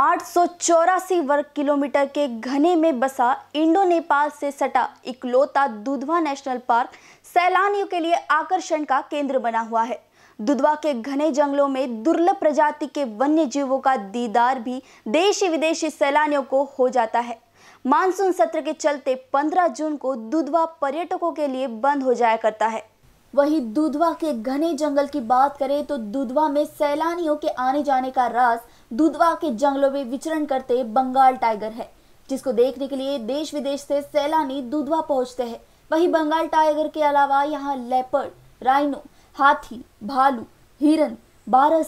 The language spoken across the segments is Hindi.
आठ वर्ग किलोमीटर के घने में बसा इंडो नेपाल से सटा इकलौता दुधवा नेशनल पार्क सैलानियों के लिए आकर्षण का केंद्र बना हुआ है दुधवा के घने जंगलों में दुर्लभ प्रजाति के वन्य जीवों का दीदार भी देशी विदेशी सैलानियों को हो जाता है मानसून सत्र के चलते 15 जून को दुधवा पर्यटकों के लिए बंद हो जाया करता है वहीं दुधवा के घने जंगल की बात करें तो दुधवा में सैलानियों के आने जाने का रास्ता दुधवा के जंगलों में विचरण करते बंगाल टाइगर है जिसको देखने के लिए देश विदेश से सैलानी दुधवा पहुंचते हैं वहीं बंगाल टाइगर के अलावा यहाँ लेपर्ड राइनो हाथी भालू हिरन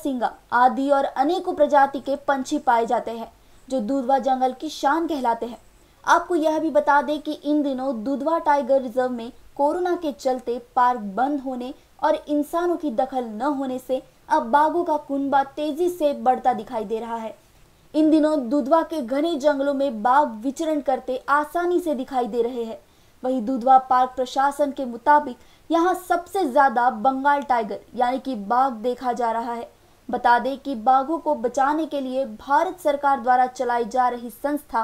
सिंगा आदि और अनेकों प्रजाति के पंछी पाए जाते हैं जो दुधवा जंगल की शान कहलाते हैं आपको यह भी बता दें कि इन दिनों दुधवा टाइगर रिजर्व में कोरोना के चलते पार्क बंद होने और इंसानों की दखल न होने से अब बाघों का कुनबा तेजी से बढ़ता दिखाई दे रहा है इन दिनों दुधवा के घने जंगलों में बाघ विचरण करते आसानी से दिखाई दे रहे हैं वहीं दुधवा पार्क प्रशासन के मुताबिक यहाँ सबसे ज्यादा बंगाल टाइगर यानी कि बाघ देखा जा रहा है बता दें कि बाघों को बचाने के लिए भारत सरकार द्वारा चलाई जा रही संस्था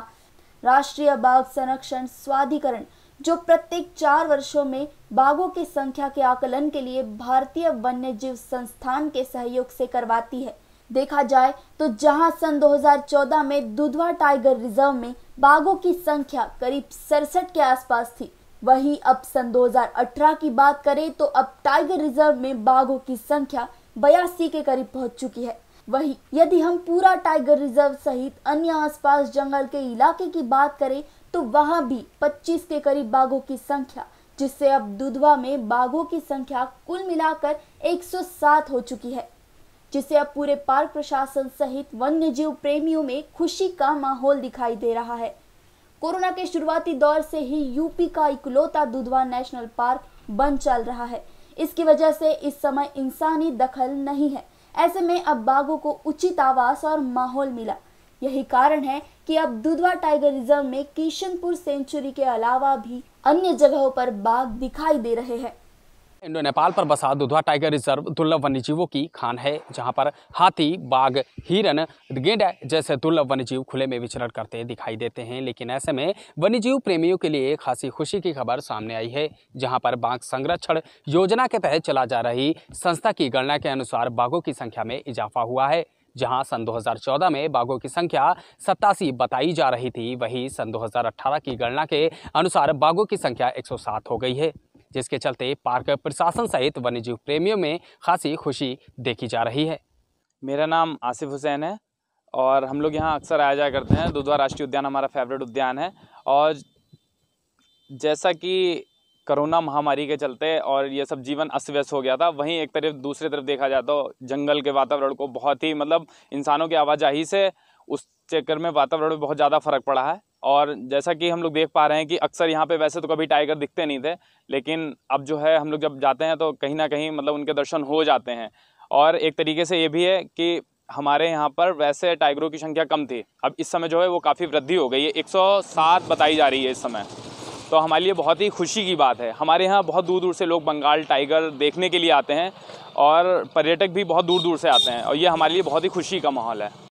राष्ट्रीय बाघ संरक्षण स्वाधिकरण जो प्रत्येक चार वर्षों में बाघों की संख्या के आकलन के लिए भारतीय वन्य जीव संस्थान के सहयोग से करवाती है देखा जाए तो जहां सन 2014 में दुधवा टाइगर रिजर्व में बाघों की संख्या करीब सड़सठ के आसपास थी वहीं अब सन 2018 की बात करें तो अब टाइगर रिजर्व में बाघों की संख्या बयासी के करीब पहुंच चुकी है वहीं यदि हम पूरा टाइगर रिजर्व सहित अन्य आसपास जंगल के इलाके की बात करें तो वहां भी 25 के करीब बाघों की संख्या जिससे अब दुधवा में बाघों की संख्या कुल मिलाकर 107 हो चुकी है जिससे अब पूरे पार्क प्रशासन सहित वन्य जीव प्रेमियों में खुशी का माहौल दिखाई दे रहा है कोरोना के शुरुआती दौर से ही यूपी का इकलौता दुधवा नेशनल पार्क बंद चल रहा है इसकी वजह से इस समय इंसानी दखल नहीं है ऐसे में अब बाघों को उचित आवास और माहौल मिला यही कारण है कि अब दुधवा टाइगर रिजर्व में किशनपुर सेंचुरी के अलावा भी अन्य जगहों पर बाघ दिखाई दे रहे हैं इंडो नेपाल पर बसा दुधवा टाइगर रिजर्व दुर्लभ वन्य जीवों की खान है जहां पर हाथी बाघ हिरन गेंडा जैसे दुर्लभ वन्य जीव खुले में विचरण करते दिखाई देते हैं लेकिन ऐसे में वन्य जीव प्रेमियों के लिए खासी खुशी की खबर सामने आई है जहां पर बाघ संरक्षण योजना के तहत चला जा रही संस्था की गणना के अनुसार बाघों की संख्या में इजाफा हुआ है जहां सन 2014 में बाघों की संख्या सत्तासी बताई जा रही थी वहीं सन 2018 की गणना के अनुसार बाघों की संख्या 107 हो गई है जिसके चलते पार्क प्रशासन सहित वन्यजीव प्रेमियों में खासी खुशी देखी जा रही है मेरा नाम आसिफ हुसैन है और हम लोग यहाँ अक्सर आया जाया करते हैं दुधवा राष्ट्रीय उद्यान हमारा फेवरेट उद्यान है और जैसा कि कोरोना महामारी के चलते और ये सब जीवन अस्त व्यस्त हो गया था वहीं एक तरफ दूसरी तरफ देखा जाए तो जंगल के वातावरण को बहुत ही मतलब इंसानों की आवाजाही से उस चक्कर में वातावरण में बहुत ज़्यादा फ़र्क पड़ा है और जैसा कि हम लोग देख पा रहे हैं कि अक्सर यहाँ पे वैसे तो कभी टाइगर दिखते नहीं थे लेकिन अब जो है हम लोग जब जाते हैं तो कहीं ना कहीं मतलब उनके दर्शन हो जाते हैं और एक तरीके से ये भी है कि हमारे यहाँ पर वैसे टाइगरों की संख्या कम थी अब इस समय जो है वो काफ़ी वृद्धि हो गई है एक बताई जा रही है इस समय तो हमारे लिए बहुत ही खुशी की बात है हमारे यहाँ बहुत दूर दूर से लोग बंगाल टाइगर देखने के लिए आते हैं और पर्यटक भी बहुत दूर दूर से आते हैं और ये हमारे लिए बहुत ही खुशी का माहौल है